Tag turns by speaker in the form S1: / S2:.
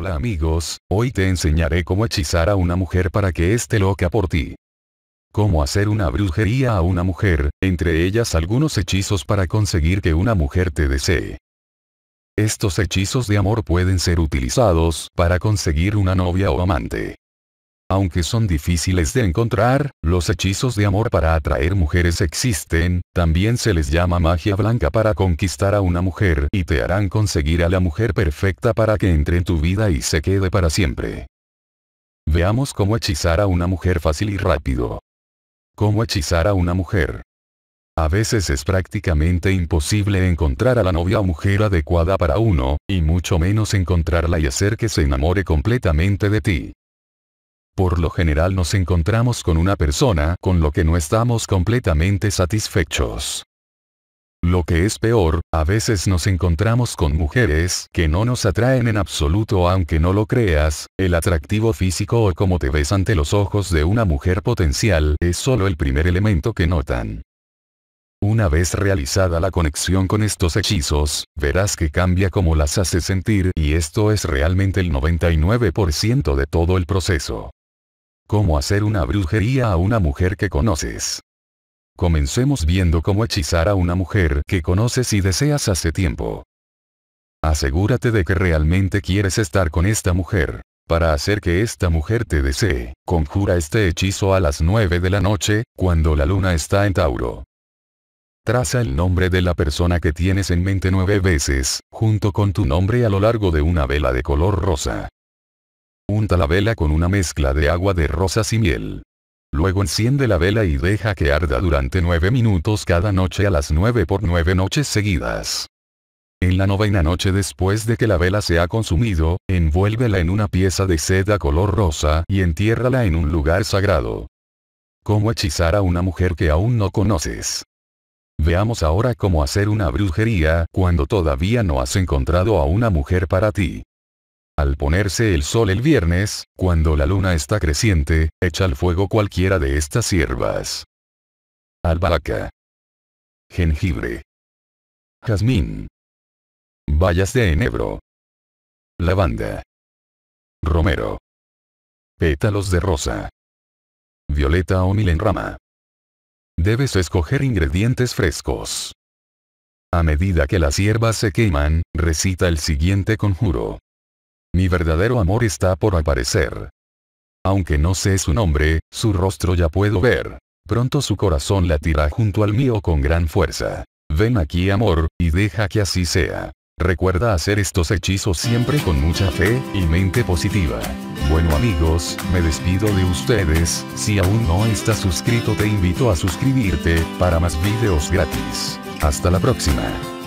S1: Hola amigos, hoy te enseñaré cómo hechizar a una mujer para que esté loca por ti. Cómo hacer una brujería a una mujer, entre ellas algunos hechizos para conseguir que una mujer te desee. Estos hechizos de amor pueden ser utilizados para conseguir una novia o amante. Aunque son difíciles de encontrar, los hechizos de amor para atraer mujeres existen, también se les llama magia blanca para conquistar a una mujer y te harán conseguir a la mujer perfecta para que entre en tu vida y se quede para siempre. Veamos cómo hechizar a una mujer fácil y rápido. Cómo hechizar a una mujer. A veces es prácticamente imposible encontrar a la novia o mujer adecuada para uno, y mucho menos encontrarla y hacer que se enamore completamente de ti. Por lo general nos encontramos con una persona con lo que no estamos completamente satisfechos. Lo que es peor, a veces nos encontramos con mujeres que no nos atraen en absoluto aunque no lo creas, el atractivo físico o cómo te ves ante los ojos de una mujer potencial es solo el primer elemento que notan. Una vez realizada la conexión con estos hechizos, verás que cambia como las hace sentir y esto es realmente el 99% de todo el proceso cómo hacer una brujería a una mujer que conoces. Comencemos viendo cómo hechizar a una mujer que conoces y deseas hace tiempo. Asegúrate de que realmente quieres estar con esta mujer. Para hacer que esta mujer te desee, conjura este hechizo a las 9 de la noche, cuando la luna está en Tauro. Traza el nombre de la persona que tienes en mente nueve veces, junto con tu nombre a lo largo de una vela de color rosa. Unta la vela con una mezcla de agua de rosas y miel. Luego enciende la vela y deja que arda durante 9 minutos cada noche a las 9 por 9 noches seguidas. En la novena noche después de que la vela se ha consumido, envuélvela en una pieza de seda color rosa y entiérrala en un lugar sagrado. ¿Cómo hechizar a una mujer que aún no conoces? Veamos ahora cómo hacer una brujería cuando todavía no has encontrado a una mujer para ti. Al ponerse el sol el viernes, cuando la luna está creciente, echa al fuego cualquiera de estas hierbas. Albahaca. Jengibre. Jazmín. Bayas de enebro. Lavanda. Romero. Pétalos de rosa. Violeta o milenrama. Debes escoger ingredientes frescos. A medida que las hierbas se queman, recita el siguiente conjuro. Mi verdadero amor está por aparecer. Aunque no sé su nombre, su rostro ya puedo ver. Pronto su corazón latirá junto al mío con gran fuerza. Ven aquí amor, y deja que así sea. Recuerda hacer estos hechizos siempre con mucha fe y mente positiva. Bueno amigos, me despido de ustedes, si aún no estás suscrito te invito a suscribirte, para más videos gratis. Hasta la próxima.